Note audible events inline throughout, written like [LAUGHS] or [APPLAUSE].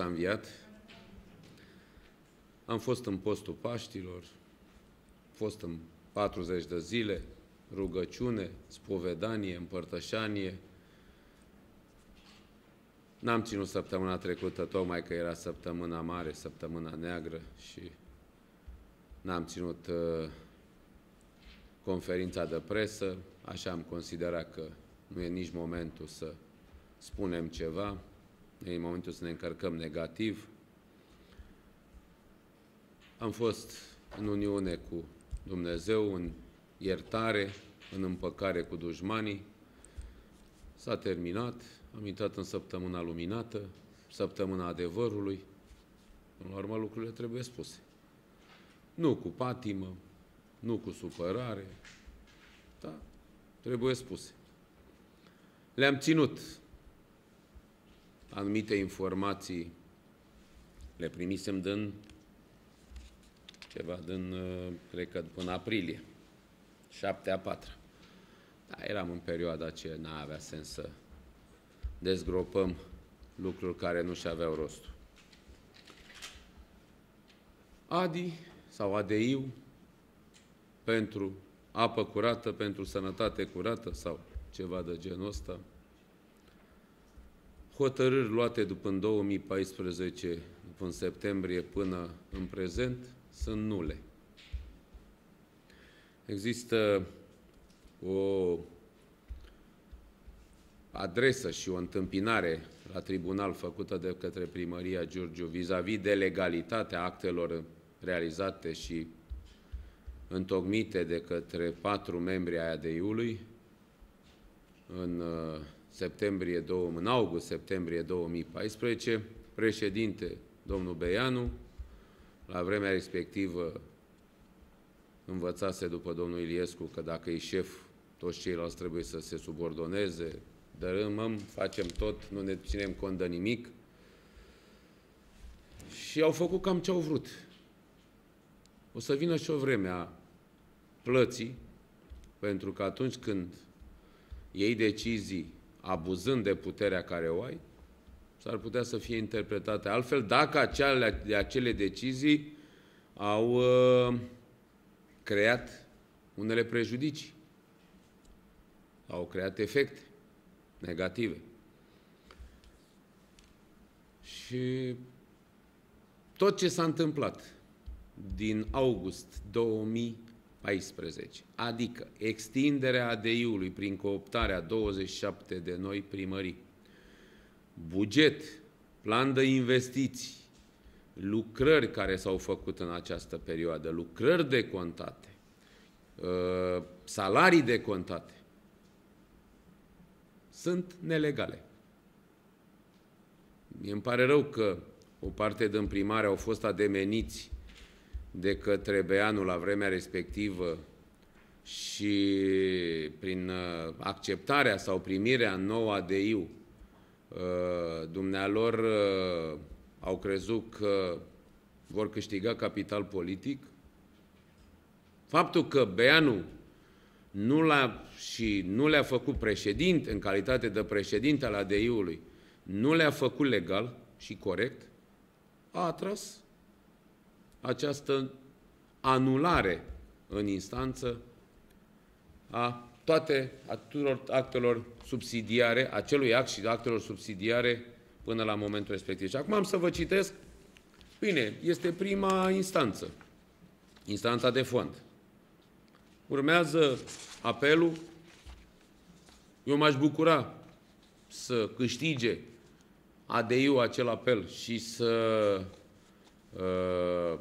s-a înviat. Am fost în postul Paștilor, fost în 40 de zile, rugăciune, spovedanie, împărtășanie. N-am ținut săptămâna trecută, tocmai că era săptămâna mare, săptămâna neagră și n-am ținut uh, conferința de presă, așa am considerat că nu e nici momentul să spunem ceva e momentul să ne încărcăm negativ. Am fost în uniune cu Dumnezeu, în iertare, în împăcare cu dușmanii. S-a terminat, am intrat în săptămâna luminată, săptămâna adevărului. În urmă lucrurile trebuie spuse. Nu cu patimă, nu cu supărare, da, trebuie spuse. Le-am ținut anumite informații le primisem din ceva din, uh, cred că până aprilie, 7 a 4 Da, eram în perioada ce n-avea sens să dezgropăm lucruri care nu și-aveau rost. ADI sau ADIU pentru apă curată, pentru sănătate curată sau ceva de genul ăsta, hotărâri luate după în 2014, după în septembrie până în prezent, sunt nule. Există o adresă și o întâmpinare la tribunal făcută de către primăria Giurgiu vis-a-vis -vis de legalitatea actelor realizate și întocmite de către patru membri ai ADI-ului în uh, septembrie 2, în august-septembrie 2014, președinte domnul Beianu, la vremea respectivă învățase după domnul Iliescu că dacă e șef, toți ceilalți trebuie să se subordoneze, dărâmăm, facem tot, nu ne ținem cont de nimic. Și au făcut cam ce au vrut. O să vină și o vreme a plății, pentru că atunci când iei decizii abuzând de puterea care o ai, s-ar putea să fie interpretate altfel dacă acele, acele decizii au uh, creat unele prejudicii, au creat efecte negative. Și tot ce s-a întâmplat din august 2000 14. Adică extinderea ADI-ului prin cooptarea 27 de noi primării. Buget, plan de investiții, lucrări care s-au făcut în această perioadă, lucrări de contate, uh, salarii de contate, sunt nelegale. mi îmi pare rău că o parte din primare au fost ademeniți de către Beanu la vremea respectivă și prin uh, acceptarea sau primirea noua de IU, uh, dumnealor uh, au crezut că vor câștiga capital politic. Faptul că Beanu nu l-a, și nu le-a făcut președinte, în calitate de președinte al ADI-ului, nu le-a făcut legal și corect, a atras această anulare în instanță a toate a tuturor actelor subsidiare, acelui act și actelor subsidiare până la momentul respectiv. Și acum am să vă citesc. Bine, este prima instanță, instanța de fond. Urmează apelul. Eu m-aș bucura să câștige ADI-ul acel apel și să uh,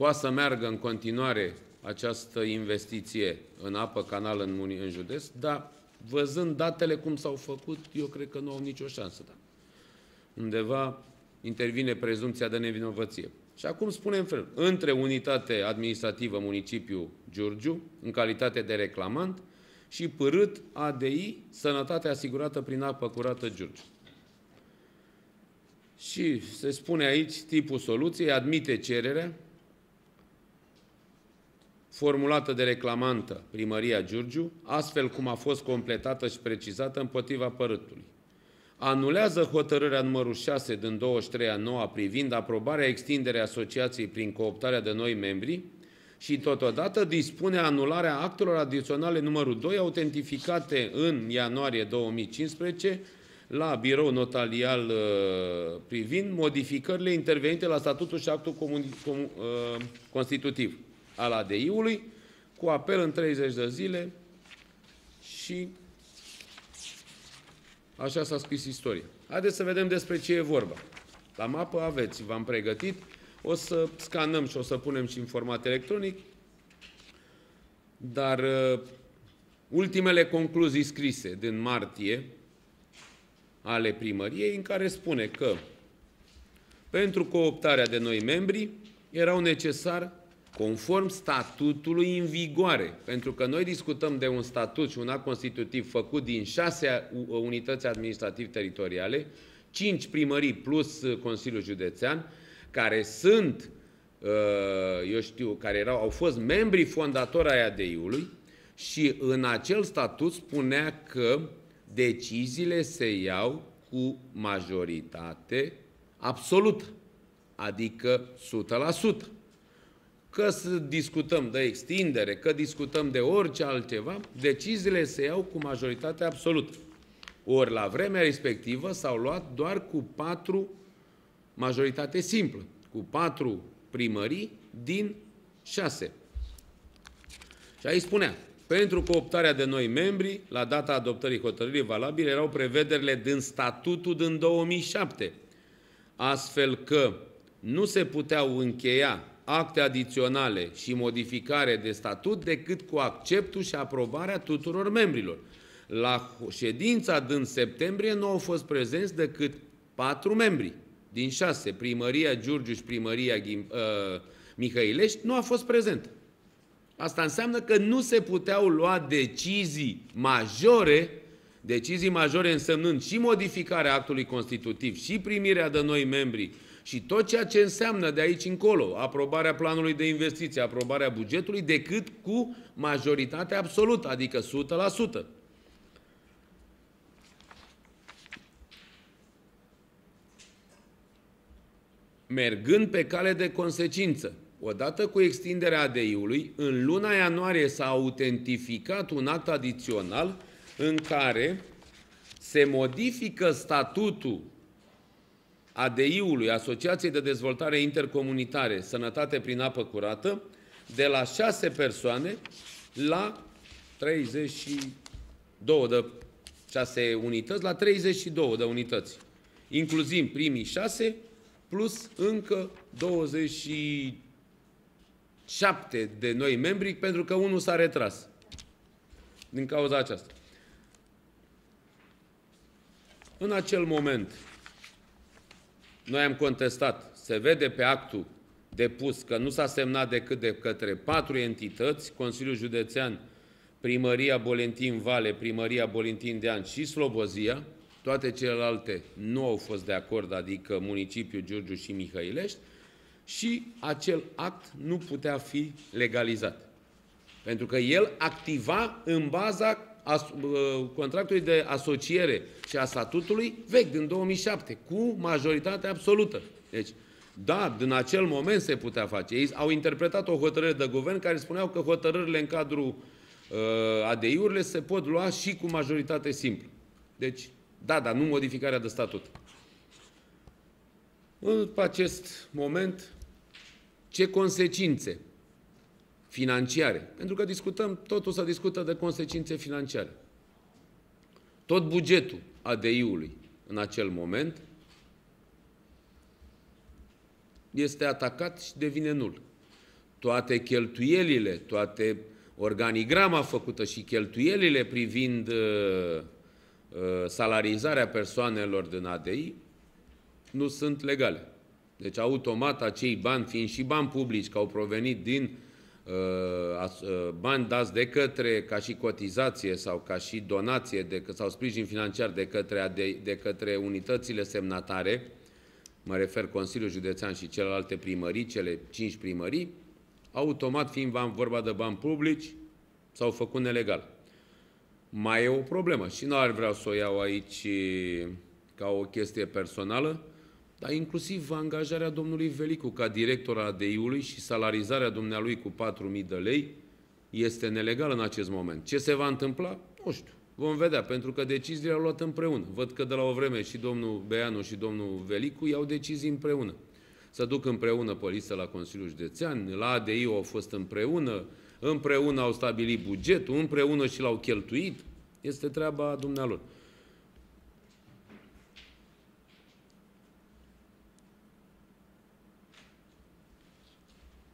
Poate să meargă în continuare această investiție în apă, canal, în, muni, în județ, dar văzând datele cum s-au făcut, eu cred că nu au nicio șansă. Da. Undeva intervine prezumția de nevinovăție. Și acum spunem fel, între unitate administrativă municipiu Giurgiu, în calitate de reclamant, și părât ADI, sănătate asigurată prin apă curată Giurgiu. Și se spune aici tipul soluției, admite cererea, formulată de reclamantă primăria Giurgiu, astfel cum a fost completată și precizată împotriva părâtului. Anulează hotărârea numărul 6 din 23 a 9 privind aprobarea extinderei asociației prin cooptarea de noi membri și totodată dispune anularea actelor adiționale numărul 2 autentificate în ianuarie 2015 la birou notarial uh, privind modificările intervenite la statutul și actul comun, comun, uh, constitutiv al ADI-ului, cu apel în 30 de zile și așa s-a scris istoria. Haideți să vedem despre ce e vorba. La mapă aveți, v-am pregătit, o să scanăm și o să punem și în format electronic, dar uh, ultimele concluzii scrise din martie ale primăriei, în care spune că pentru cooptarea de noi membri erau necesar conform statutului în vigoare, pentru că noi discutăm de un statut și un act constitutiv făcut din șase uh, unități administrativ-teritoriale, cinci primării plus uh, Consiliul Județean, care sunt, uh, eu știu, care erau, au fost membrii fondatori ai ADI-ului și în acel statut spunea că deciziile se iau cu majoritate absolută, adică 100%. Că discutăm de extindere, că discutăm de orice altceva, deciziile se iau cu majoritate absolută. Ori la vremea respectivă s-au luat doar cu patru majoritate simplă, cu patru primării din șase. Și aici spunea, pentru cooptarea de noi membri, la data adoptării hotărârii valabile, erau prevederile din statutul din 2007, astfel că nu se puteau încheia acte adiționale și modificare de statut decât cu acceptul și aprobarea tuturor membrilor. La ședința din septembrie nu au fost prezenți decât patru membri din șase, primăria Giurgiu și primăria Ghim, uh, Mihăilești, nu a fost prezent. Asta înseamnă că nu se puteau lua decizii majore, decizii majore însemnând și modificarea actului constitutiv și primirea de noi membri, și tot ceea ce înseamnă de aici încolo, aprobarea planului de investiție, aprobarea bugetului, decât cu majoritate absolută, adică 100%. Mergând pe cale de consecință, odată cu extinderea ADI-ului, în luna ianuarie s-a autentificat un act adițional în care se modifică statutul ADI-ului, Asociației de Dezvoltare Intercomunitare Sănătate prin Apă Curată, de la 6 persoane la 32 de 6 unități, la 32 de unități. Incluzim primii 6 plus încă 27 de noi membri, pentru că unul s-a retras din cauza aceasta. În acel moment, noi am contestat. Se vede pe actul depus că nu s-a semnat decât de către patru entități, Consiliul Județean, Primăria Bolentin Vale, Primăria Bolentin Dean și Slobozia, toate celelalte nu au fost de acord, adică municipiul Giurgiu și Mihăilești, și acel act nu putea fi legalizat. Pentru că el activa în baza as, uh, contractului de asociere și a statutului vechi din 2007, cu majoritate absolută. Deci, da, din acel moment se putea face. Ei au interpretat o hotărâre de guvern care spuneau că hotărârile în cadrul uh, ADI-urile se pot lua și cu majoritate simplă. Deci, da, dar nu modificarea de statut. În acest moment, ce consecințe financiare. Pentru că discutăm, totul se discută de consecințe financiare. Tot bugetul ADI-ului în acel moment este atacat și devine nul. Toate cheltuielile, toate organigrama făcută și cheltuielile privind uh, uh, salarizarea persoanelor din ADI nu sunt legale. Deci automat acei bani, fiind și bani publici, că au provenit din uh, Uh, uh, bani dați de către, ca și cotizație sau ca și donație de, sau sprijin financiar de către, de, de către unitățile semnatare, mă refer Consiliul Județean și celelalte primării, cele cinci primării, automat fiind vorba de bani publici, s-au făcut nelegal. Mai e o problemă și nu ar vrea să o iau aici ca o chestie personală, dar inclusiv angajarea domnului Velicu ca director al ADI-ului și salarizarea dumnealui cu 4.000 de lei este nelegală în acest moment. Ce se va întâmpla? Nu știu. Vom vedea, pentru că deciziile au luat împreună. Văd că de la o vreme și domnul Beanu și domnul Velicu iau decizii împreună. Să duc împreună pe listă la Consiliul Județean, la ADI au fost împreună, împreună au stabilit bugetul, împreună și l-au cheltuit. Este treaba dumnealor.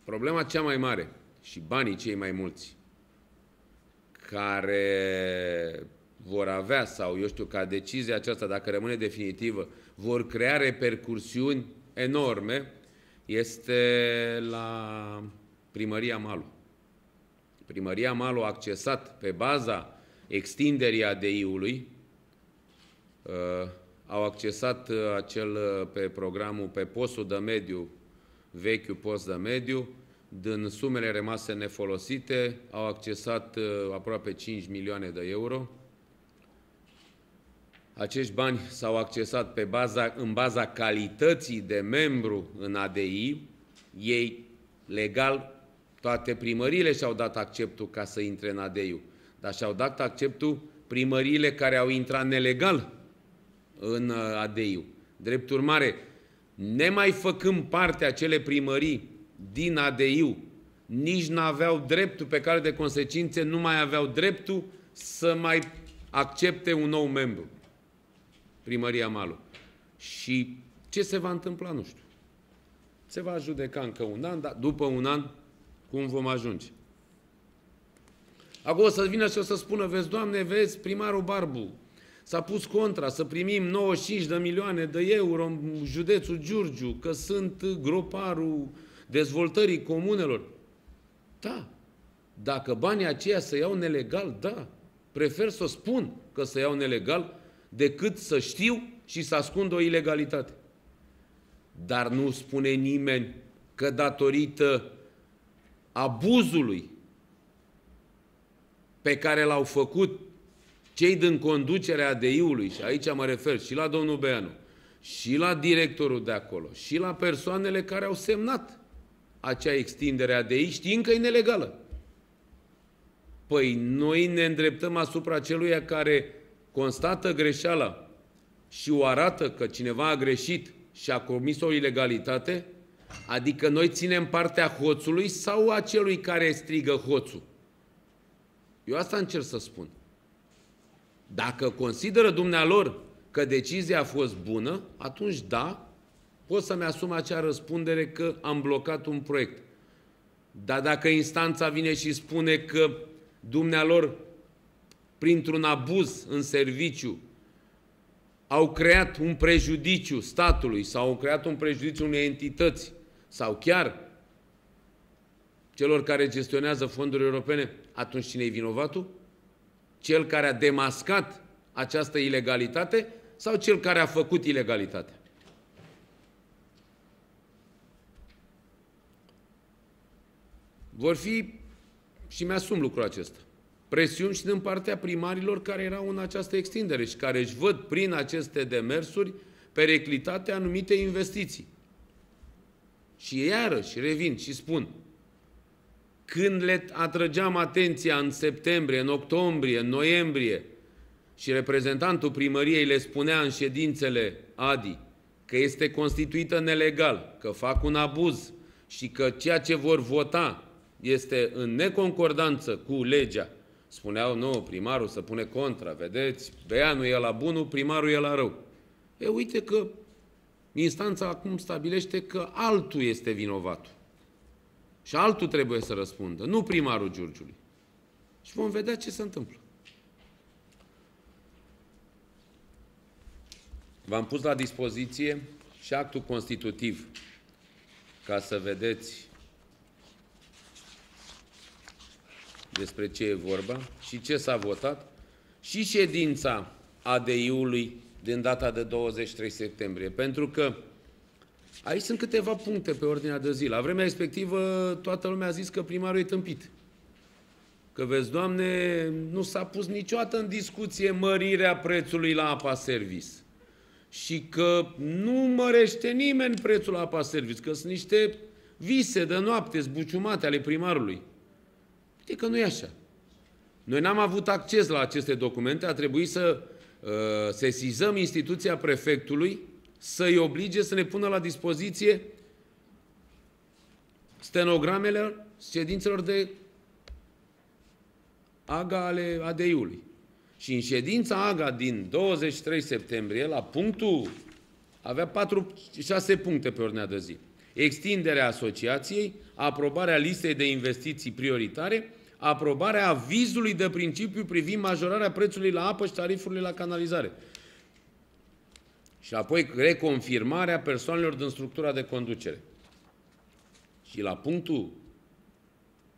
Problema cea mai mare și banii cei mai mulți care vor avea sau eu știu ca decizia aceasta, dacă rămâne definitivă, vor crea repercursiuni enorme, este la primăria Malu. Primăria Malu a accesat pe baza extinderii ADI-ului, uh, au accesat uh, acel uh, pe programul, pe postul de mediu vechiul post de mediu. Din sumele rămase nefolosite, au accesat uh, aproape 5 milioane de euro. Acești bani s-au accesat pe baza, în baza calității de membru în ADI. Ei, legal, toate primările și-au dat acceptul ca să intre în ADI, dar și-au dat acceptul primările care au intrat nelegal în uh, ADI. Drept urmare, nemai făcând parte acele primării din ADIU, nici nu aveau dreptul pe care de consecințe nu mai aveau dreptul să mai accepte un nou membru. Primăria Malu. Și ce se va întâmpla, nu știu. Se va judeca încă un an, dar după un an, cum vom ajunge? Acum o să vină și o să spună, vezi, Doamne, vezi, primarul Barbu, S-a pus contra să primim 95 de milioane de euro în județul Giurgiu, că sunt groparul dezvoltării comunelor. Da, dacă banii aceia să iau nelegal, da, prefer să spun că să iau nelegal decât să știu și să ascund o ilegalitate. Dar nu spune nimeni că datorită abuzului pe care l-au făcut cei din conducerea ADI-ului, și aici mă refer și la domnul Beanu, și la directorul de acolo, și la persoanele care au semnat acea extindere a ADI, știind că e nelegală. Păi noi ne îndreptăm asupra celuia care constată greșeala și o arată că cineva a greșit și a comis o ilegalitate, adică noi ținem partea hoțului sau a celui care strigă hoțul. Eu asta încerc să spun. Dacă consideră dumnealor că decizia a fost bună, atunci da, pot să-mi asum acea răspundere că am blocat un proiect. Dar dacă instanța vine și spune că dumnealor, printr-un abuz în serviciu, au creat un prejudiciu statului sau au creat un prejudiciu unei entități sau chiar celor care gestionează fonduri europene, atunci cine e vinovatul? Cel care a demascat această ilegalitate sau cel care a făcut ilegalitatea? Vor fi, și mi-asum lucrul acesta, presiuni și din partea primarilor care erau în această extindere și care își văd prin aceste demersuri periclitate anumite investiții. Și iarăși revin și spun, când le atrăgeam atenția în septembrie, în octombrie, în noiembrie și reprezentantul primăriei le spunea în ședințele ADI că este constituită nelegal, că fac un abuz și că ceea ce vor vota este în neconcordanță cu legea, spuneau, nu, primarul să pune contra, vedeți, beanul e la bunul, primarul e la rău. E, uite că instanța acum stabilește că altul este vinovatul. Și altul trebuie să răspundă, nu primarul Giurgiului. Și vom vedea ce se întâmplă. V-am pus la dispoziție și actul constitutiv ca să vedeți despre ce e vorba și ce s-a votat și ședința ADI-ului din data de 23 septembrie. Pentru că Aici sunt câteva puncte pe ordinea de zi. La vremea respectivă, toată lumea a zis că primarul e tâmpit. Că vezi, Doamne, nu s-a pus niciodată în discuție mărirea prețului la apa servis Și că nu mărește nimeni prețul la apa servis, că sunt niște vise de noapte zbuciumate ale primarului. Uite că nu e așa. Noi n-am avut acces la aceste documente, a trebuit să uh, sesizăm instituția prefectului, să-i oblige să ne pună la dispoziție stenogramele ședințelor de AGA ale ADI-ului. Și în ședința AGA din 23 septembrie, la punctul, avea 4, 6 puncte pe ordinea de zi. Extinderea asociației, aprobarea listei de investiții prioritare, aprobarea avizului de principiu privind majorarea prețului la apă și tarifurile la canalizare și apoi reconfirmarea persoanelor din structura de conducere. Și la punctul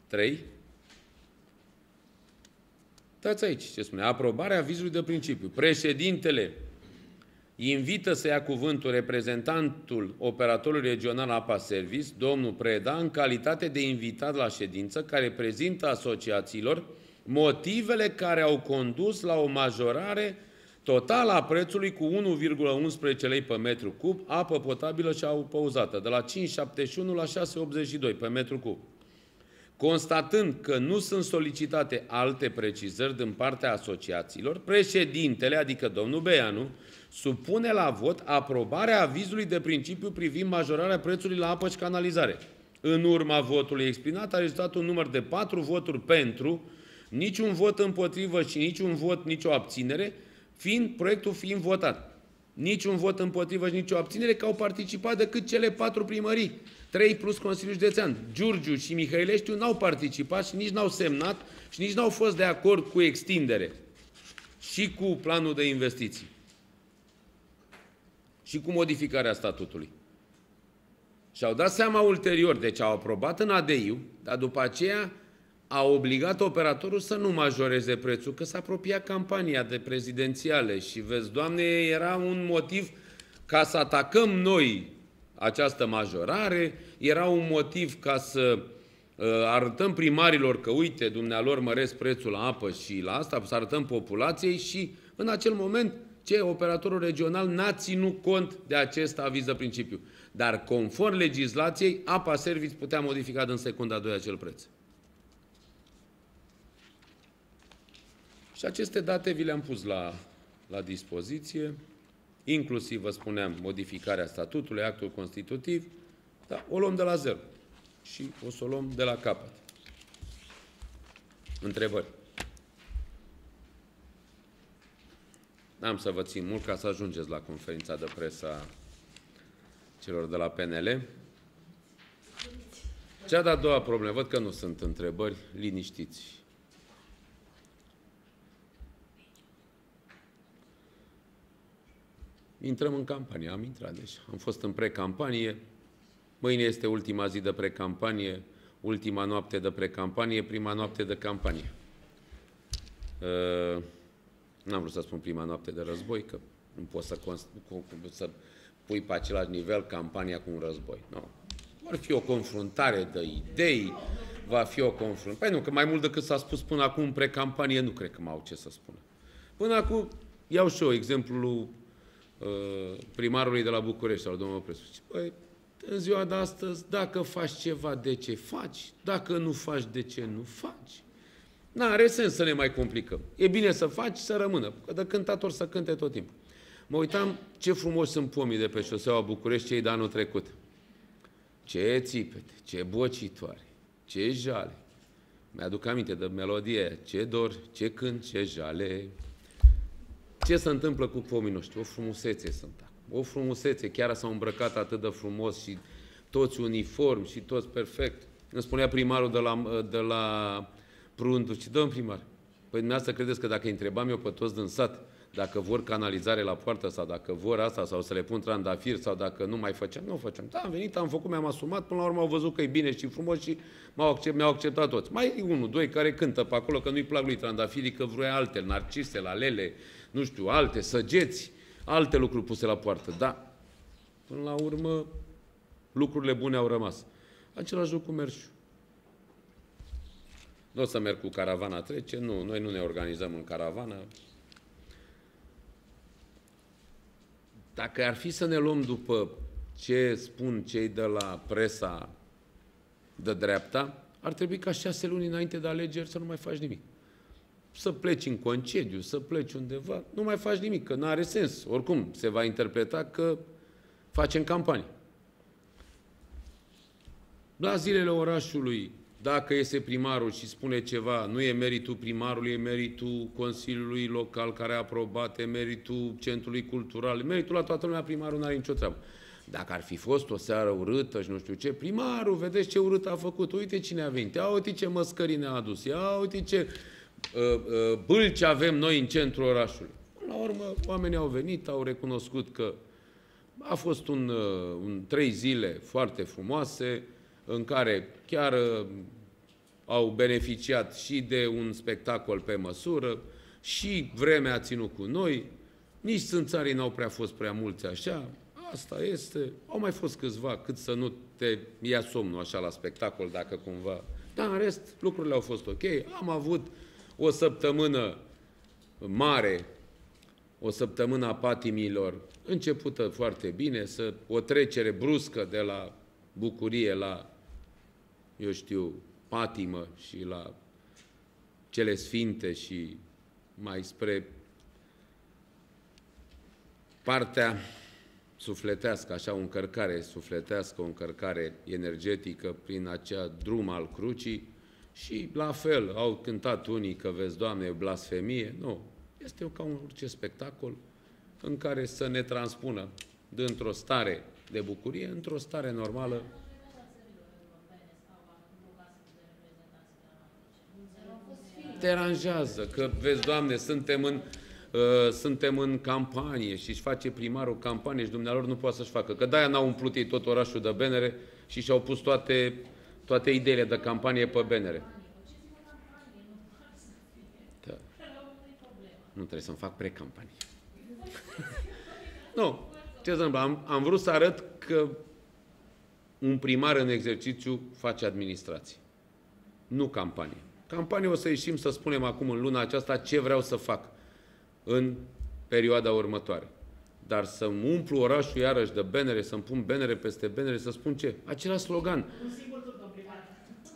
3, dați aici ce spune, aprobarea vizului de principiu. Președintele invită să ia cuvântul reprezentantul operatorului regional APA Service, domnul Preda, în calitate de invitat la ședință, care prezintă asociațiilor motivele care au condus la o majorare Total a prețului cu 1,11 lei pe metru cub, apă potabilă și apă uzată, de la 5,71 la 6,82 pe metru cub. Constatând că nu sunt solicitate alte precizări din partea asociațiilor, președintele, adică domnul Beianu, supune la vot aprobarea avizului de principiu privind majorarea prețului la apă și canalizare. În urma votului exprimat a rezultat un număr de patru voturi pentru, niciun vot împotrivă și niciun vot, nicio abținere, fiind, proiectul fiind votat. Niciun vot împotrivă și nicio abținere, că au participat decât cele patru primării, trei plus Consiliul Județean. Giurgiu și Mihăileștiu n-au participat și nici n-au semnat și nici n-au fost de acord cu extindere și cu planul de investiții și cu modificarea statutului. Și au dat seama ulterior, deci au aprobat în ADIU, dar după aceea a obligat operatorul să nu majoreze prețul, că s-a apropiat campania de prezidențiale și vezi, Doamne, era un motiv ca să atacăm noi această majorare, era un motiv ca să uh, arătăm primarilor că, uite, dumnealor măresc prețul la apă și la asta, să arătăm populației și, în acel moment, ce operatorul regional n-a ținut cont de acest aviză principiu. Dar, conform legislației, apa service putea modifica în secunda 2 acel preț. Și aceste date vi le-am pus la, la dispoziție, inclusiv, vă spuneam, modificarea statutului, actul constitutiv, dar o luăm de la zero și o să o luăm de la capăt. Întrebări. N-am să vă țin mult ca să ajungeți la conferința de presă a celor de la PNL. Cea de-a doua problemă, văd că nu sunt întrebări, liniștiți. intrăm în campanie. Am intrat deci. Am fost în precampanie. Mâine este ultima zi de precampanie, ultima noapte de precampanie, prima noapte de campanie. Uh, n-am vrut să spun prima noapte de război, că nu poți să, cu, să pui pe același nivel campania cu un război. Nu. No. Ar fi o confruntare de idei, va fi o confruntare. Păi nu, că mai mult decât s-a spus până acum în precampanie, nu cred că mai au ce să spună. Până acum, iau și eu exemplul Uh, primarului de la București sau domnul Oprescu. Păi, în ziua de astăzi, dacă faci ceva, de ce faci? Dacă nu faci, de ce nu faci? Nu are sens să ne mai complicăm. E bine să faci, să rămână. Că de cântator să cânte tot timpul. Mă uitam ce frumos sunt pomii de pe șoseaua București cei de anul trecut. Ce țipete, ce bocitoare, ce jale. Mi-aduc aminte de melodie, ce dor, ce cânt, ce jale. Ce se întâmplă cu pomii noștri? O frumusețe sunt acum. O frumusețe. Chiar s-au îmbrăcat atât de frumos și toți uniform și toți perfect. Îmi spunea primarul de la, de la Prundu, și domn primar, păi dumneavoastră credeți că dacă întrebam eu pe toți din sat, dacă vor canalizare la poartă sau dacă vor asta sau să le pun trandafir sau dacă nu mai făceam, nu făceam. Da, am venit, am făcut, mi-am asumat, până la urmă au văzut că e bine și frumos și m-au accept, mi-au acceptat toți. Mai e unul, doi care cântă pe acolo că nu-i plac lui trandafirii, că vrea alte, narcise, lalele, nu știu, alte săgeți, alte lucruri puse la poartă. Dar, până la urmă, lucrurile bune au rămas. Același lucru mergi. Nu o să merg cu caravana trece, nu, noi nu ne organizăm în caravană. Dacă ar fi să ne luăm după ce spun cei de la presa de dreapta, ar trebui ca șase luni înainte de alegeri să nu mai faci nimic să pleci în concediu, să pleci undeva, nu mai faci nimic, că nu are sens. Oricum, se va interpreta că facem campanie. La zilele orașului, dacă iese primarul și spune ceva, nu e meritul primarului, e meritul Consiliului Local care a aprobat, e meritul Centrului Cultural, e meritul la toată lumea, primarul nu are nicio treabă. Dacă ar fi fost o seară urâtă și nu știu ce, primarul, vedeți ce urât a făcut, uite cine a venit, ia uite ce măscări ne-a adus, ia uite ce Uh, uh, bâlci avem noi în centrul orașului. La urmă, oamenii au venit, au recunoscut că a fost un, uh, un trei zile foarte frumoase, în care chiar au beneficiat și de un spectacol pe măsură, și vremea a ținut cu noi, nici țânțarii n-au prea fost prea mulți așa, asta este, au mai fost câțiva, cât să nu te ia somnul așa la spectacol dacă cumva... Dar în rest, lucrurile au fost ok, am avut o săptămână mare, o săptămână a patimilor, începută foarte bine, să, o trecere bruscă de la bucurie la, eu știu, patimă și la cele sfinte și mai spre partea sufletească, așa, o încărcare sufletească, o încărcare energetică prin acea drum al crucii, și la fel au cântat unii că, vezi, Doamne, e blasfemie. Nu. Este ca un orice spectacol în care să ne transpună dintr-o stare de bucurie într-o stare normală aranjează că vezi, Doamne, suntem în, uh, suntem în campanie și își face primarul campanie și dumnealor nu poate să-și facă. Că de-aia n-au umplut ei tot orașul de benere și și-au pus toate toate ideile de campanie pe benere. Da. Nu trebuie să-mi fac pre-campanie. nu, ce să am, am vrut să arăt că un primar în exercițiu face administrație. Nu campanie. Campanie o să ieșim să spunem acum în luna aceasta ce vreau să fac în perioada următoare. Dar să-mi umplu orașul iarăși de benere, să-mi pun benere peste benere, să spun ce? Același slogan. Un singur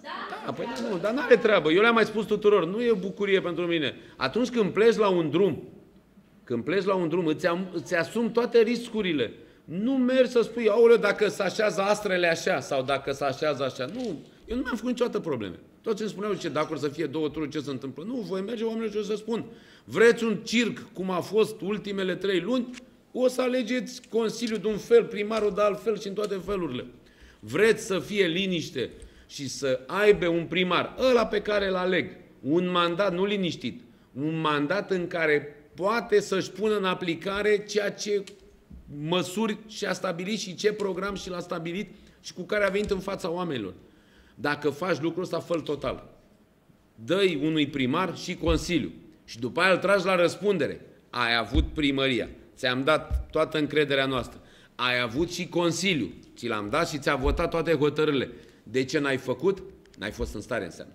da, păi da, nu, dar n-are treabă. Eu le-am mai spus tuturor, nu e bucurie pentru mine. Atunci când pleci la un drum, când pleci la un drum, îți, am, îți asumi toate riscurile. Nu mergi să spui, aule, dacă se așează astrele așa sau dacă se așează așa. Nu, eu nu mi-am făcut niciodată probleme. ce îmi spuneau, ce dacă o să fie două tururi, ce se întâmplă? Nu, voi merge oamenii și o să spun, vreți un circ, cum a fost ultimele trei luni, o să alegeți consiliul de un fel, primarul de altfel și în toate felurile. Vreți să fie liniște, și să aibă un primar, ăla pe care îl aleg, un mandat, nu liniștit, un mandat în care poate să-și pună în aplicare ceea ce măsuri și-a stabilit și ce program și l-a stabilit și cu care a venit în fața oamenilor. Dacă faci lucrul ăsta, fă total. Dă-i unui primar și consiliu. Și după aia îl tragi la răspundere. Ai avut primăria. Ți-am dat toată încrederea noastră. Ai avut și consiliu. Ți l-am dat și ți-a votat toate hotărârile. De ce n-ai făcut? N-ai fost în stare înseamnă.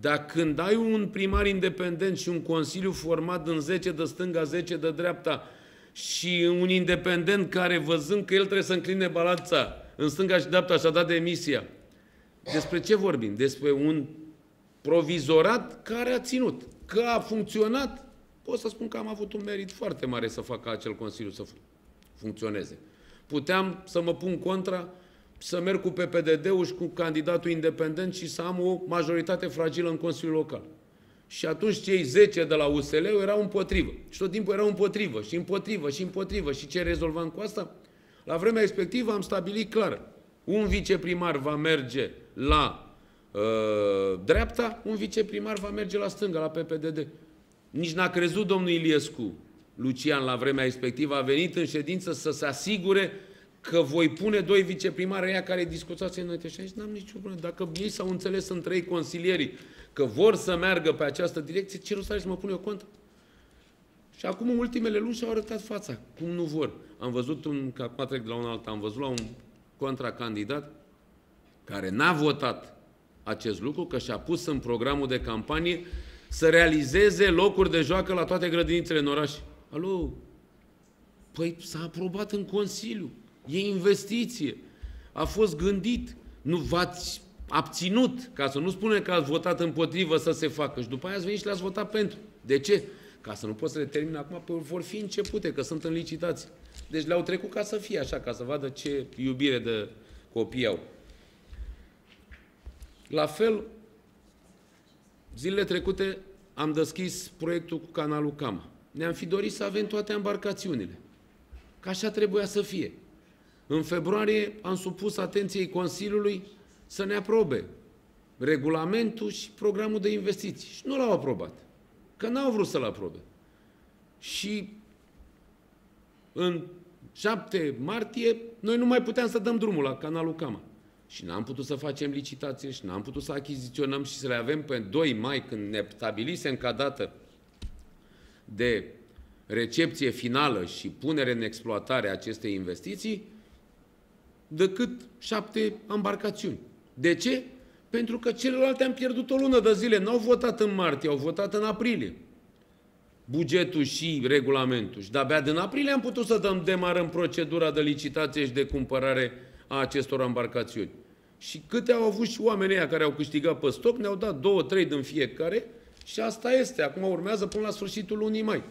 Dar când ai un primar independent și un consiliu format în 10 de stânga, 10 de dreapta și un independent care văzând că el trebuie să încline balanța în stânga și dreapta și-a dat demisia, despre ce vorbim? Despre un provizorat care a ținut. Că a funcționat, pot să spun că am avut un merit foarte mare să fac ca acel Consiliu să funcționeze. Puteam să mă pun contra, să merg cu PPDD-ul și cu candidatul independent și să am o majoritate fragilă în Consiliul Local. Și atunci cei 10 de la usl erau împotrivă. Și tot timpul erau împotrivă și împotrivă și împotrivă. Și ce rezolvam cu asta? La vremea respectivă am stabilit clar. Un viceprimar va merge la uh, dreapta, un viceprimar va merge la stânga, la PPDD. Nici n-a crezut domnul Iliescu, Lucian, la vremea respectivă, a venit în ședință să se asigure că voi pune doi viceprimari aia care discutați în Nătășani, n-am niciun problemă. Dacă ei s-au înțeles în trei consilierii că vor să meargă pe această direcție, ce rost are să mă pun eu cont? Și acum, în ultimele luni, și-au arătat fața, cum nu vor. Am văzut un, că acum trec de la un alt, am văzut la un contracandidat care n-a votat acest lucru, că și-a pus în programul de campanie să realizeze locuri de joacă la toate grădinițele în oraș. Alo, Păi s-a aprobat în Consiliu. E investiție. A fost gândit. Nu v-ați abținut, ca să nu spune că ați votat împotrivă să se facă. Și după aia ați venit și le-ați votat pentru. De ce? Ca să nu pot să le termin acum, vor fi începute, că sunt în licitații. Deci le-au trecut ca să fie așa, ca să vadă ce iubire de copii au. La fel, zilele trecute am deschis proiectul cu canalul Cam. Ne-am fi dorit să avem toate embarcațiunile. Ca așa trebuia să fie. În februarie am supus atenției Consiliului să ne aprobe regulamentul și programul de investiții. Și nu l-au aprobat. Că n-au vrut să-l aprobe. Și în 7 martie noi nu mai puteam să dăm drumul la canalul Cama. Și n-am putut să facem licitație și n-am putut să achiziționăm și să le avem pe 2 mai, când ne stabilisem ca dată de recepție finală și punere în exploatare a acestei investiții, decât șapte embarcațiuni. De ce? Pentru că celelalte am pierdut o lună de zile. N-au votat în martie, au votat în aprilie. Bugetul și regulamentul. Și de-abia din aprilie am putut să dăm demarăm procedura de licitație și de cumpărare a acestor embarcațiuni. Și câte au avut și oamenii aia care au câștigat pe stoc, ne-au dat două, trei din fiecare și asta este. Acum urmează până la sfârșitul lunii mai.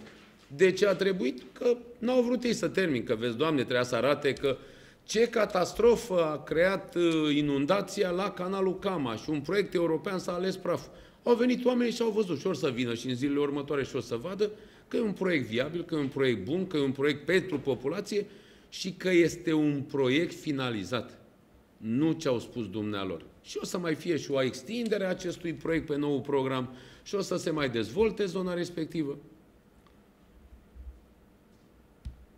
De ce a trebuit? Că n-au vrut ei să termin, că vezi, Doamne, trebuia să arate că ce catastrofă a creat uh, inundația la canalul Cama și un proiect european s-a ales praf. Au venit oamenii și au văzut și or să vină și în zilele următoare și o să vadă că e un proiect viabil, că e un proiect bun, că e un proiect pentru populație și că este un proiect finalizat. Nu ce au spus dumnealor. Și o să mai fie și o extindere a acestui proiect pe nou program și o să se mai dezvolte zona respectivă.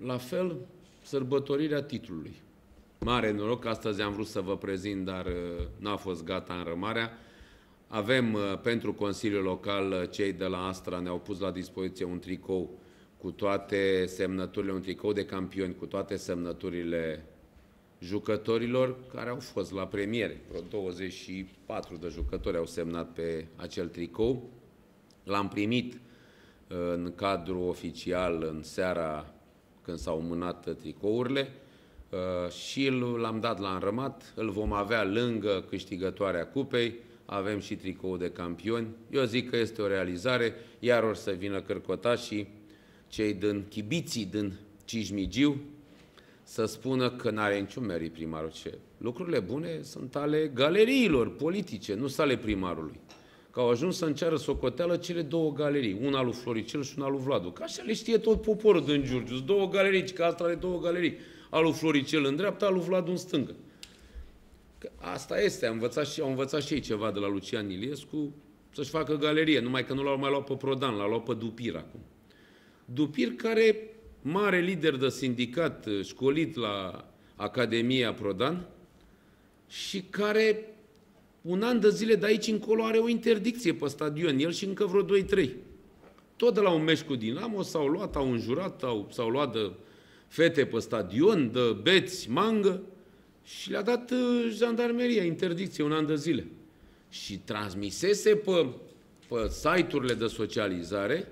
La fel, sărbătorirea titlului. Mare noroc, astăzi am vrut să vă prezint, dar uh, n-a fost gata în rămarea. Avem uh, pentru Consiliul Local, uh, cei de la Astra ne-au pus la dispoziție un tricou cu toate semnăturile, un tricou de campioni cu toate semnăturile jucătorilor care au fost la premiere. Vreo 24 de jucători au semnat pe acel tricou. L-am primit în cadru oficial în seara când s-au mânat tricourile. Uh, și l-am dat la înrămat, îl vom avea lângă câștigătoarea cupei, avem și tricou de campioni. Eu zic că este o realizare, iar or să vină și cei din Chibiții, din Cismigiu, să spună că n-are niciun merit primarul ce. Lucrurile bune sunt ale galeriilor politice, nu sunt ale primarului. Că au ajuns să înceară socoteală cele două galerii, una lui Floricel și una lui Vladu. Că așa le știe tot poporul din Giurgiu, două galerii, că asta are două galerii al lui Floricel în dreapta, al lui Vlad în stângă. Că asta este, au învățat, și, au învățat și ei ceva de la Lucian Iliescu să-și facă galerie, numai că nu l-au mai luat pe Prodan, l-au luat pe Dupir acum. Dupir care, mare lider de sindicat, eh, școlit la Academia Prodan și care un an de zile de aici încolo are o interdicție pe stadion, el și încă vreo 2-3. Tot de la un meșcu cu Dinamo s-au luat, au înjurat, s-au luat de fete pe stadion, dă beți, mangă și le-a dat uh, jandarmeria interdicție un an de zile. Și transmisese pe, pe site-urile de socializare,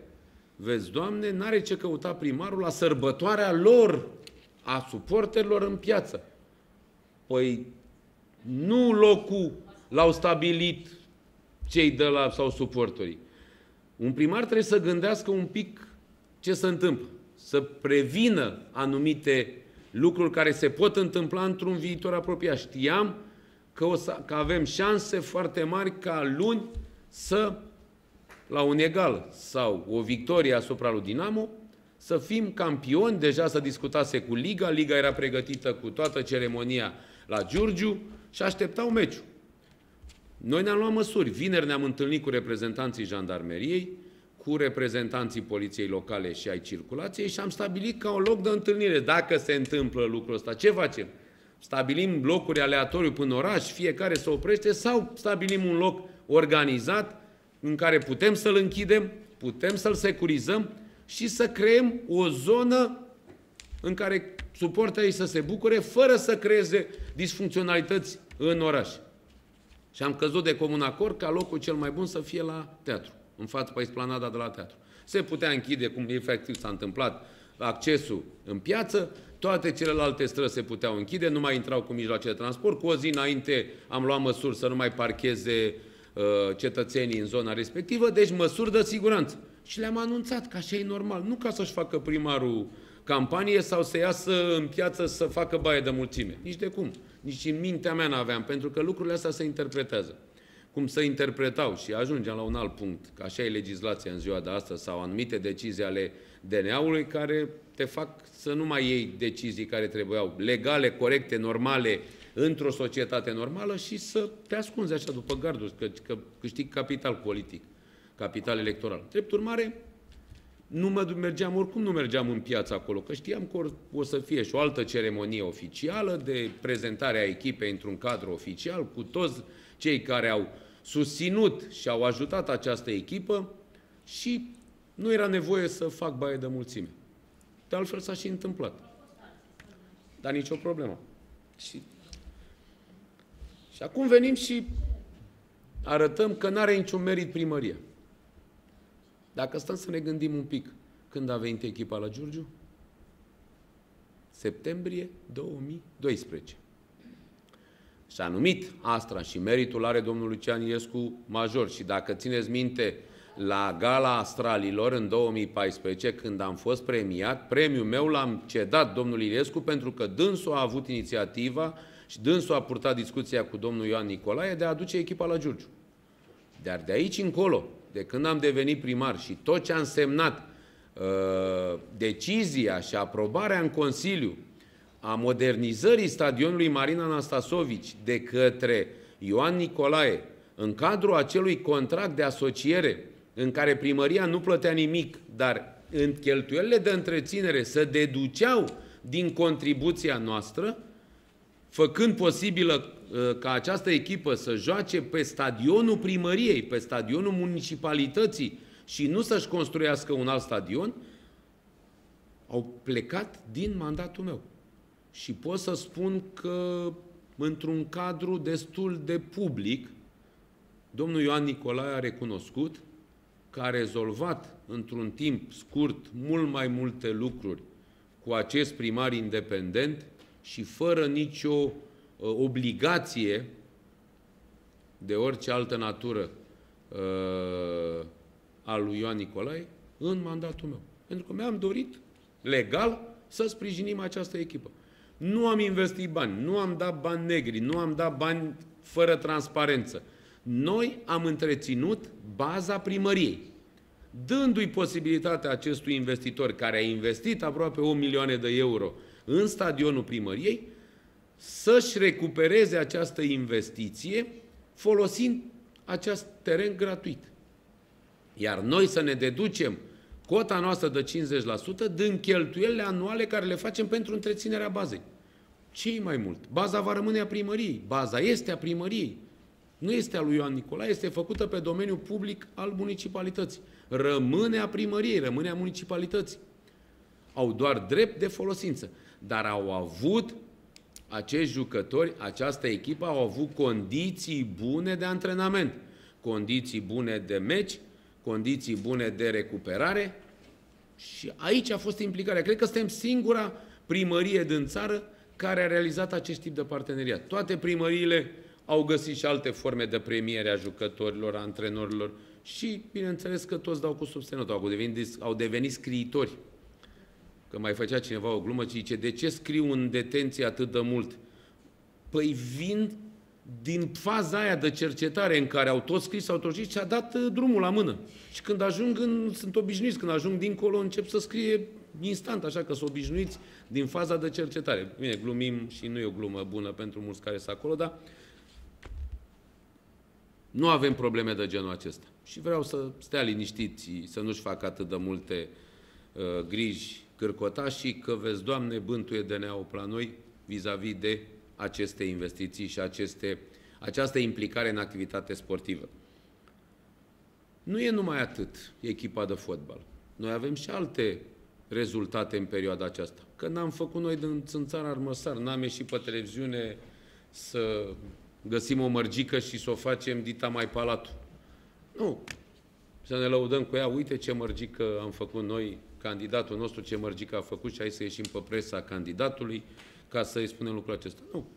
vezi, Doamne, n-are ce căuta primarul la sărbătoarea lor, a suporterilor în piață. Păi nu locul l-au stabilit cei de la sau suportorii. Un primar trebuie să gândească un pic ce se întâmplă să prevină anumite lucruri care se pot întâmpla într-un viitor apropiat. Știam că, o să, că avem șanse foarte mari ca luni să, la un egal sau o victorie asupra lui Dinamo, să fim campioni, deja să discutase cu Liga, Liga era pregătită cu toată ceremonia la Giurgiu și așteptau meciul. Noi ne-am luat măsuri. Vineri ne-am întâlnit cu reprezentanții jandarmeriei, cu reprezentanții poliției locale și ai circulației și am stabilit ca un loc de întâlnire. Dacă se întâmplă lucrul ăsta, ce facem? Stabilim locuri aleatoriu până oraș, fiecare se oprește sau stabilim un loc organizat în care putem să-l închidem, putem să-l securizăm și să creăm o zonă în care ei să se bucure fără să creeze disfuncționalități în oraș. Și am căzut de comun acord ca locul cel mai bun să fie la teatru în față pe esplanada de la teatru. Se putea închide, cum efectiv s-a întâmplat, accesul în piață, toate celelalte străzi se puteau închide, nu mai intrau cu mijloace de transport. Cu o zi înainte am luat măsuri să nu mai parcheze uh, cetățenii în zona respectivă, deci măsuri de siguranță. Și le-am anunțat că așa e normal, nu ca să-și facă primarul campanie sau să iasă în piață să facă baie de mulțime. Nici de cum. Nici în mintea mea n-aveam, pentru că lucrurile astea se interpretează cum să interpretau și ajungem la un alt punct, că așa e legislația în ziua de astăzi sau anumite decizii ale DNA-ului care te fac să nu mai iei decizii care trebuiau legale, corecte, normale, într-o societate normală și să te ascunzi așa după garduri, că, că câștigi capital politic, capital electoral. Drept urmare, nu mă mergeam, oricum nu mergeam în piață acolo, că știam că o să fie și o altă ceremonie oficială de prezentare a echipei într-un cadru oficial cu toți cei care au susținut și au ajutat această echipă și nu era nevoie să fac baie de mulțime. De altfel s-a și întâmplat. Dar nicio problemă. Și, și acum venim și arătăm că nu are niciun merit primăria. Dacă stăm să ne gândim un pic, când a venit echipa la Giurgiu? Septembrie 2012. S-a numit Astra și meritul are domnul Lucian Iescu major și dacă țineți minte la gala Astralilor în 2014, când am fost premiat, premiul meu l-am cedat domnul Iescu pentru că dânsul a avut inițiativa și dânsul a purtat discuția cu domnul Ioan Nicolae de a aduce echipa la Giurgiu. Dar de aici încolo, de când am devenit primar și tot ce a însemnat uh, decizia și aprobarea în Consiliu a modernizării stadionului Marina Anastasovici de către Ioan Nicolae în cadrul acelui contract de asociere în care primăria nu plătea nimic, dar în cheltuielile de întreținere se deduceau din contribuția noastră, făcând posibilă Uh, ca această echipă să joace pe stadionul primăriei, pe stadionul municipalității și nu să-și construiască un alt stadion, au plecat din mandatul meu. Și pot să spun că într-un cadru destul de public, domnul Ioan Nicolae a recunoscut că a rezolvat într-un timp scurt mult mai multe lucruri cu acest primar independent și fără nicio obligație de orice altă natură uh, a lui Ioan Nicolae în mandatul meu. Pentru că mi-am dorit legal să sprijinim această echipă. Nu am investit bani, nu am dat bani negri, nu am dat bani fără transparență. Noi am întreținut baza primăriei, dându-i posibilitatea acestui investitor care a investit aproape 1 milioane de euro în stadionul primăriei să-și recupereze această investiție folosind acest teren gratuit. Iar noi să ne deducem cota noastră de 50% din cheltuielile anuale care le facem pentru întreținerea bazei. ce mai mult. Baza va rămâne a primăriei. Baza este a primăriei. Nu este a lui Ioan Nicolae, este făcută pe domeniul public al municipalității. Rămâne a primăriei, rămâne a municipalității. Au doar drept de folosință, dar au avut acești jucători, această echipă au avut condiții bune de antrenament, condiții bune de meci, condiții bune de recuperare și aici a fost implicarea. Cred că suntem singura primărie din țară care a realizat acest tip de parteneriat. Toate primăriile au găsit și alte forme de premiere a jucătorilor, a antrenorilor și, bineînțeles, că toți dau cu subsemnătul, au devenit, au devenit scriitori că mai făcea cineva o glumă și zice, de ce scriu în detenție atât de mult? Păi vin din faza aia de cercetare în care au tot scris, au toți și a dat uh, drumul la mână. Și când ajung, în, sunt obișnuiți, când ajung dincolo, încep să scrie instant, așa că sunt obișnuiți din faza de cercetare. Bine, glumim și nu e o glumă bună pentru mulți care sunt acolo, dar nu avem probleme de genul acesta. Și vreau să stea liniștiți, să nu-și facă atât de multe uh, griji și că vezi Doamne, bântuie de ne la noi vis-a-vis de aceste investiții și aceste, această implicare în activitate sportivă. Nu e numai atât echipa de fotbal. Noi avem și alte rezultate în perioada aceasta. Că n-am făcut noi din țânțar armăsar, n-am ieșit pe televiziune să găsim o mărgică și să o facem dita mai palatul. Nu. Să ne lăudăm cu ea, uite ce mărgică am făcut noi candidatul nostru ce mărgică a făcut și hai să ieșim pe presa candidatului ca să-i spunem lucrul acesta. Nu.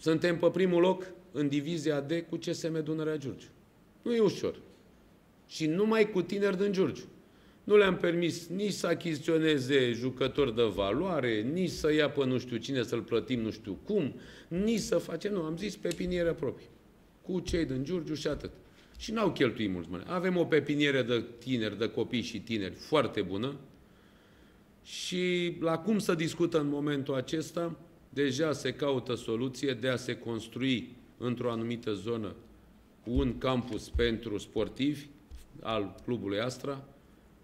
Suntem pe primul loc în divizia D cu CSM Dunărea Giurgiu. Nu e ușor. Și numai cu tineri din Giurgiu. Nu le-am permis nici să achiziționeze jucători de valoare, nici să ia pe nu știu cine să-l plătim nu știu cum, nici să facem, nu, am zis pe pinierea proprie. Cu cei din Giurgiu și atât. Și n-au cheltuit mulți bani. Avem o pepiniere de tineri, de copii și tineri foarte bună și la cum să discută în momentul acesta, deja se caută soluție de a se construi într-o anumită zonă un campus pentru sportivi al clubului Astra,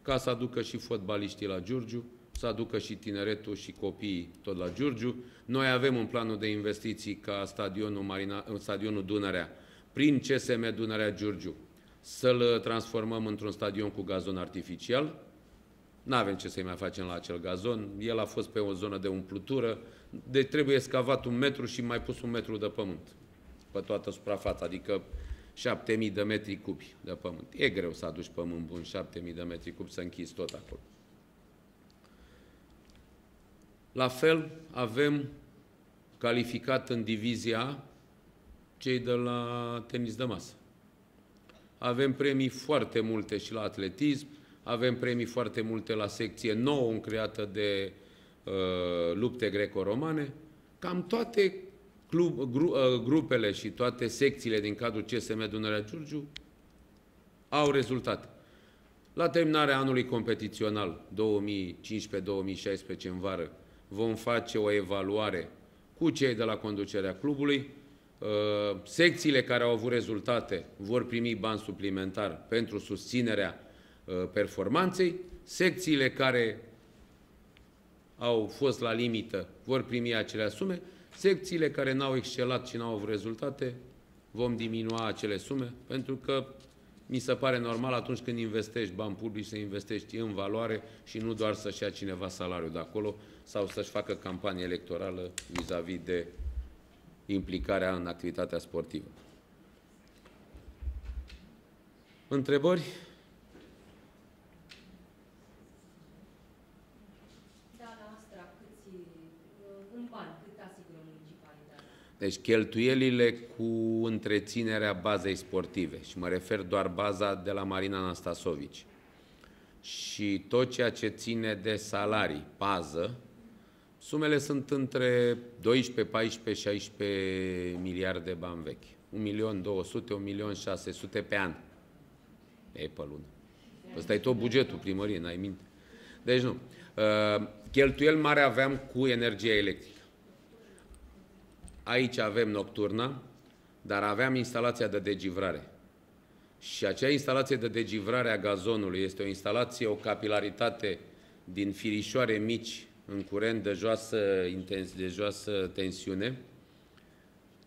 ca să aducă și fotbaliștii la Giurgiu, să aducă și tineretul și copiii tot la Giurgiu. Noi avem un planul de investiții ca stadionul, Marina, stadionul Dunărea prin CSM Dunărea Giurgiu să-l transformăm într-un stadion cu gazon artificial. Nu avem ce să-i mai facem la acel gazon. El a fost pe o zonă de umplutură, de trebuie scavat un metru și mai pus un metru de pământ pe toată suprafața, adică 7000 de metri cubi de pământ. E greu să aduci pământ bun, 7000 de metri cubi, să închizi tot acolo. La fel, avem calificat în divizia cei de la tenis de masă. Avem premii foarte multe și la atletism, avem premii foarte multe la secție nouă creată de uh, lupte greco-romane. Cam toate club, gru, uh, grupele și toate secțiile din cadrul CSM Dunărea Giurgiu au rezultat La terminarea anului competițional 2015-2016 în vară vom face o evaluare cu cei de la conducerea clubului, Uh, secțiile care au avut rezultate vor primi bani suplimentar pentru susținerea uh, performanței. Secțiile care au fost la limită vor primi acelea sume. Secțiile care n-au excelat și n-au avut rezultate vom diminua acele sume pentru că mi se pare normal atunci când investești bani publici să investești în valoare și nu doar să-și ia cineva salariul de acolo sau să-și facă campanie electorală vis-a-vis -vis de implicarea în activitatea sportivă. Întrebări? Da, uh, deci cheltuielile cu întreținerea bazei sportive și mă refer doar baza de la Marina Anastasovici și tot ceea ce ține de salarii, pază, Sumele sunt între 12, 14, 16 miliarde de bani vechi. 1 milion 200, 1 milion 600 pe an. E pe lună. Ăsta e tot bugetul primăriei, n-ai minte. Deci nu. Ă, Cheltuiel mare aveam cu energia electrică. Aici avem nocturna, dar aveam instalația de degivrare. Și acea instalație de degivrare a gazonului este o instalație, o capilaritate din firișoare mici în curent de joasă, intens, de joasă tensiune,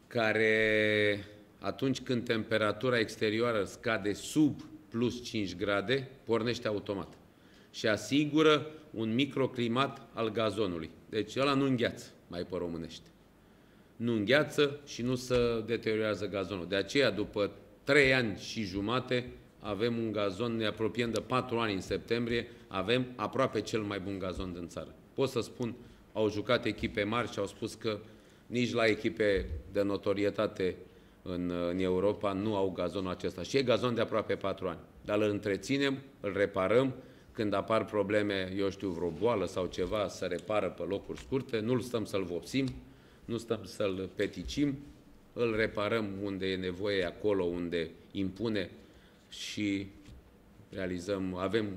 care atunci când temperatura exterioară scade sub plus 5 grade, pornește automat și asigură un microclimat al gazonului. Deci ăla nu îngheață, mai pe românește. Nu îngheață și nu se deteriorează gazonul. De aceea, după 3 ani și jumate, avem un gazon, ne apropiem de 4 ani în septembrie, avem aproape cel mai bun gazon din țară pot să spun, au jucat echipe mari și au spus că nici la echipe de notorietate în, în Europa nu au gazonul acesta. Și e gazon de aproape 4 ani. Dar îl întreținem, îl reparăm, când apar probleme, eu știu, vreo boală sau ceva, să repară pe locuri scurte, nu-l stăm să-l vopsim, nu stăm să-l peticim, îl reparăm unde e nevoie, acolo unde impune și realizăm, avem...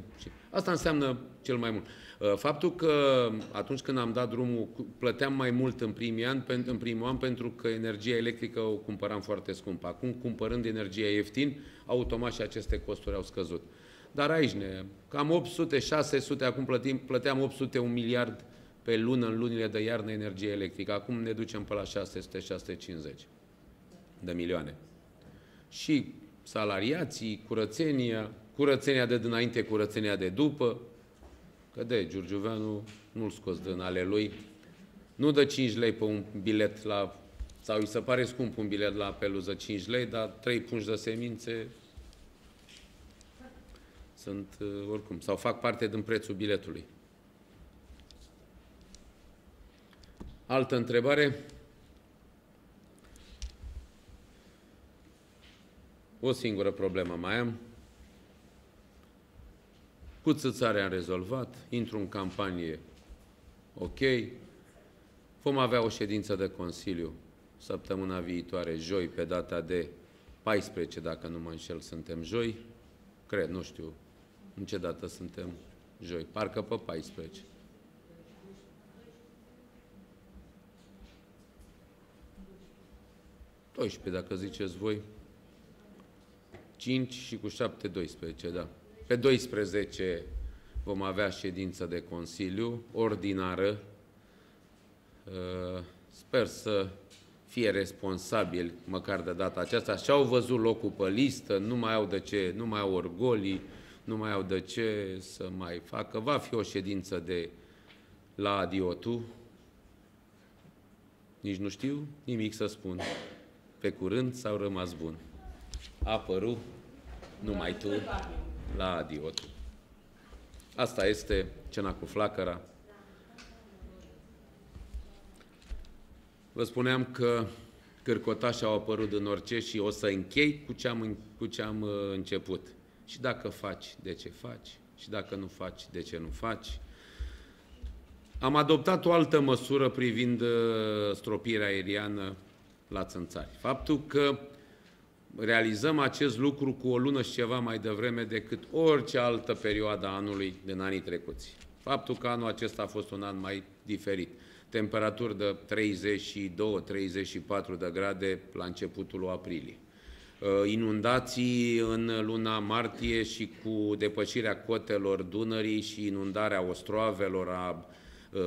Asta înseamnă cel mai mult. Uh, faptul că atunci când am dat drumul, plăteam mai mult în, primii ani, în primul an pentru că energia electrică o cumpăram foarte scumpă. Acum, cumpărând energia ieftin, automat și aceste costuri au scăzut. Dar aici ne, cam 800-600, acum plătim, plăteam 800 un miliard pe lună în lunile de iarnă energie electrică. Acum ne ducem pe la 600-650 de milioane. Și salariații, curățenia, curățenia de dinainte, curățenia de după, Că de Giurgiuveanu nu-l scos din ale lui. Nu dă 5 lei pe un bilet la... Sau îi se pare scump un bilet la peluză 5 lei, dar 3 pungi de semințe sunt uh, oricum, sau fac parte din prețul biletului. Altă întrebare? O singură problemă mai am. Cu țățarea am rezolvat, intru în campanie ok, vom avea o ședință de Consiliu săptămâna viitoare, joi, pe data de 14, dacă nu mă înșel, suntem joi, cred, nu știu în ce dată suntem joi, parcă pe 14. pe dacă ziceți voi, 5 și cu 7, 12, da. Pe 12 vom avea ședință de Consiliu ordinară. Uh, sper să fie responsabil, măcar de data aceasta. Și-au văzut locul pe listă, nu mai au de ce, nu mai au orgolii, nu mai au de ce să mai facă. Va fi o ședință de la adiotu. Nici nu știu nimic să spun. Pe curând s-au rămas bun. apărut numai tu la adiot. Asta este cena cu flacăra. Vă spuneam că cârcotașii au apărut în orice și o să închei cu ce am, cu ce am uh, început. Și dacă faci, de ce faci? Și dacă nu faci, de ce nu faci? Am adoptat o altă măsură privind uh, stropirea aeriană la țânțari. Faptul că realizăm acest lucru cu o lună și ceva mai devreme decât orice altă perioadă a anului din anii trecuți. Faptul că anul acesta a fost un an mai diferit. Temperaturi de 32-34 de grade la începutul aprilie. Uh, inundații în luna martie și cu depășirea cotelor Dunării și inundarea ostroavelor, a uh,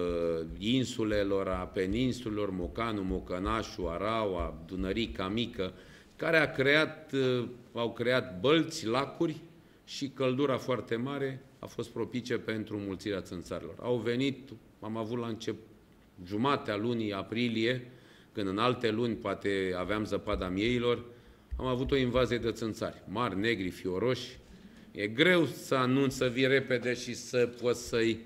insulelor, a peninsulelor, Mocanu, Mocănașu, Araua, Dunărica Mică, care a creat, uh, au creat bălți, lacuri și căldura foarte mare a fost propice pentru mulțirea țânțarilor. Au venit, am avut la început jumatea lunii aprilie, când în alte luni poate aveam zăpada mieilor, am avut o invazie de țânțari, mari, negri, fioroși. E greu să anunț să vii repede și să poți să-i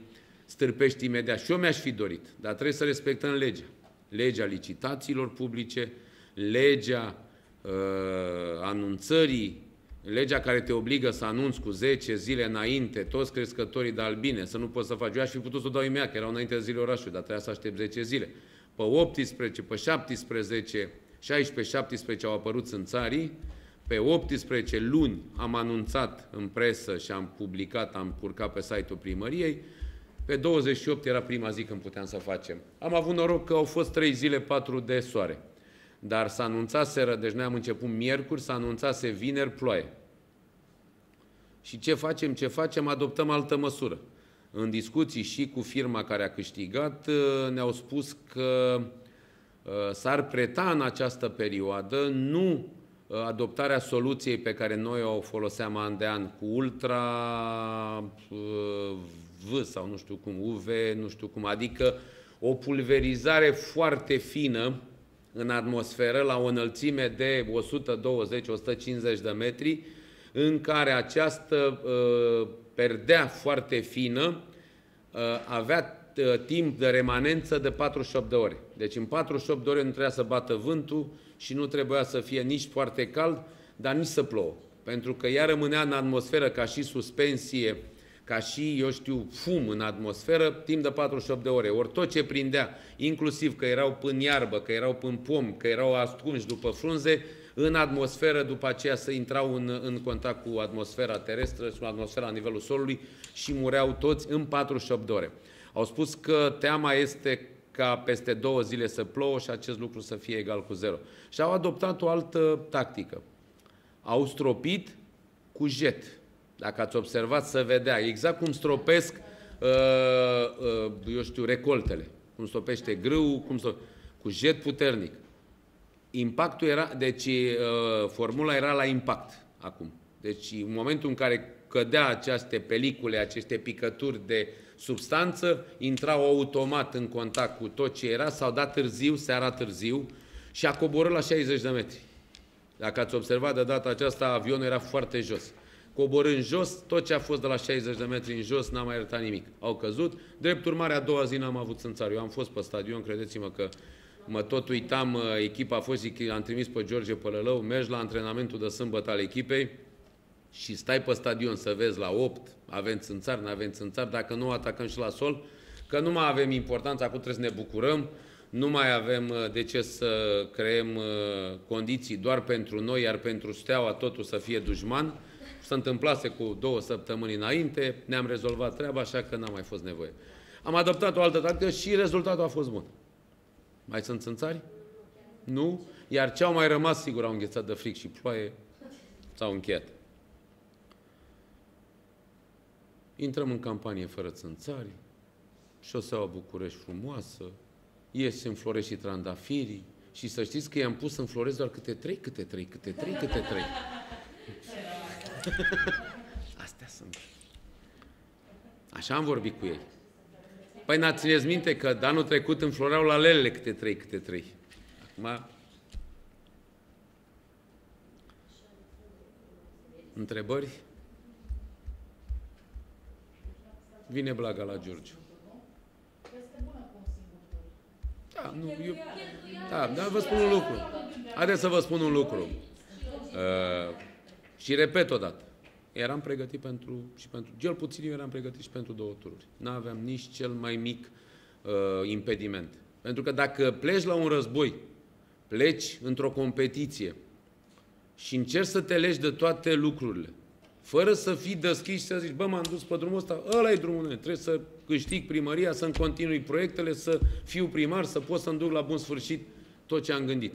stârpești imediat. Și eu mi-aș fi dorit, dar trebuie să respectăm legea. Legea licitațiilor publice, legea uh, anunțării, legea care te obligă să anunți cu 10 zile înainte toți crescătorii de albine, să nu poți să faci. Eu aș fi putut să o dau imediat, că erau înainte de zilele orașului, dar trebuia să aștept 10 zile. Pe 18, pe 17, 16, 17 au apărut în țarii, pe 18 luni am anunțat în presă și am publicat, am curcat pe site-ul primăriei, pe 28 era prima zi când puteam să facem. Am avut noroc că au fost 3 zile, 4 de soare. Dar s-a anunțat seră, deci noi am început miercuri, s-a anunțat se vineri ploaie. Și ce facem? Ce facem? Adoptăm altă măsură. În discuții și cu firma care a câștigat, uh, ne-au spus că uh, s-ar preta în această perioadă nu uh, adoptarea soluției pe care noi o foloseam an de an cu ultra V sau nu știu cum, UV, nu știu cum, adică o pulverizare foarte fină în atmosferă la o înălțime de 120-150 de metri, în care această uh, perdea foarte fină uh, avea uh, timp de remanență de 48 de ore. Deci în 48 de ore nu trebuia să bată vântul și nu trebuia să fie nici foarte cald, dar nici să plouă. Pentru că ea rămânea în atmosferă ca și suspensie ca și, eu știu, fum în atmosferă timp de 48 de ore. Ori tot ce prindea, inclusiv că erau pân iarbă, că erau pân pom, că erau ascunși după frunze, în atmosferă, după aceea să intrau în, în contact cu atmosfera terestră, cu atmosfera la nivelul solului și mureau toți în 48 de ore. Au spus că teama este ca peste două zile să plouă și acest lucru să fie egal cu zero. Și au adoptat o altă tactică. Au stropit cu jet dacă ați observat, să vedea exact cum stropesc, uh, uh, eu știu, recoltele. Cum stropește grâu, cum stop... cu jet puternic. Impactul era, deci uh, formula era la impact acum. Deci în momentul în care cădea aceste pelicule, aceste picături de substanță, intrau automat în contact cu tot ce era, s-au dat târziu, seara târziu și a coborât la 60 de metri. Dacă ați observat de data aceasta, avionul era foarte jos coborând jos, tot ce a fost de la 60 de metri în jos, n-a mai arătat nimic. Au căzut. Drept urmare, a doua zi n-am avut țânțari. Eu am fost pe stadion, credeți-mă că mă tot uitam, uh, echipa a fost, zic, am trimis pe George Pălălău, mergi la antrenamentul de sâmbătă al echipei și stai pe stadion să vezi la 8, avem țânțar, nu avem țânțar, dacă nu atacăm și la sol, că nu mai avem importanță. acum trebuie să ne bucurăm, nu mai avem uh, de ce să creăm uh, condiții doar pentru noi, iar pentru Steaua totul să fie dușman se întâmplase cu două săptămâni înainte, ne-am rezolvat treaba, așa că n-a mai fost nevoie. Am adoptat o altă tactică și rezultatul a fost bun. Mai sunt țânțari? Nu? Iar ce au mai rămas, sigur, au înghețat de fric și ploaie, s-au încheiat. Intrăm în campanie fără țânțari, șoseaua București frumoasă, ies în floresc și trandafirii, și să știți că i-am pus în florez doar câte trei, câte trei, câte trei, câte trei. [LAUGHS] Astea sunt. Așa am vorbit cu ei. Păi n țineți minte că de anul trecut înfloreau la lele câte trei, câte trei. Acum... Întrebări? Vine blaga la Giurgiu. Da, nu, eu, da, dar vă spun un lucru. Haideți să vă spun un lucru. Uh, și repet o dată, eram pregătit pentru, și pentru, cel puțin eu eram pregătit și pentru două tururi. Nu aveam nici cel mai mic uh, impediment. Pentru că dacă pleci la un război, pleci într-o competiție și încerci să te legi de toate lucrurile, fără să fii deschis și să zici, bă, m-am dus pe drumul ăsta, ăla e drumul meu, trebuie să câștig primăria, să-mi continui proiectele, să fiu primar, să pot să-mi duc la bun sfârșit tot ce am gândit.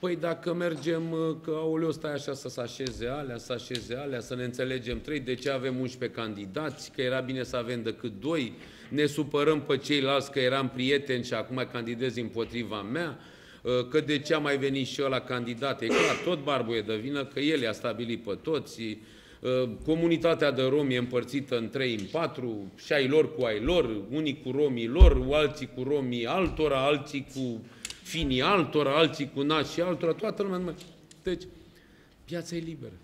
Păi dacă mergem, uh, că aoleu, stai așa să se așeze alea, să așeze alea, să ne înțelegem trei, de ce avem 11 candidați, că era bine să avem decât doi, ne supărăm pe ceilalți că eram prieteni și acum candidez împotriva mea, uh, că de ce a mai venit și ăla candidat, e clar, tot e de vină, că el i-a stabilit pe toți, uh, comunitatea de romi e împărțită în trei în patru și ai lor cu ai lor, unii cu romii lor, alții cu romii altora, alții cu finii altora, alții cu și altora, toată lumea numai. Deci, piața e liberă.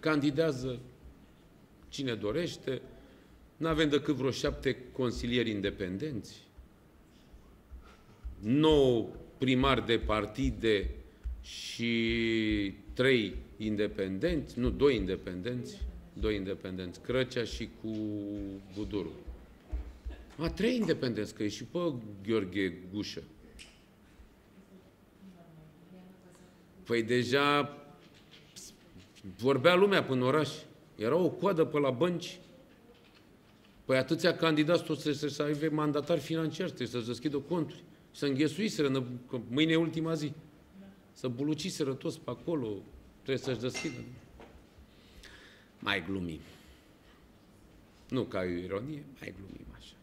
Candidează cine dorește, nu avem decât vreo șapte consilieri independenți, nouă primari de partide și trei independenți, nu, doi independenți, doi independenți, Crăcea și cu Buduru. A, trei independenți, că e și pe Gheorghe Gușă. Păi deja vorbea lumea până oraș. Era o coadă pe la bănci. Păi atâția candidați toți trebuie să aibă mandatar financiar, trebuie să și deschidă conturi, să înghesuiseră, în, mâine e ultima zi, să buluciseră toți pe acolo, trebuie să-și deschidă. Mai glumim. Nu ca ironie, mai glumim așa.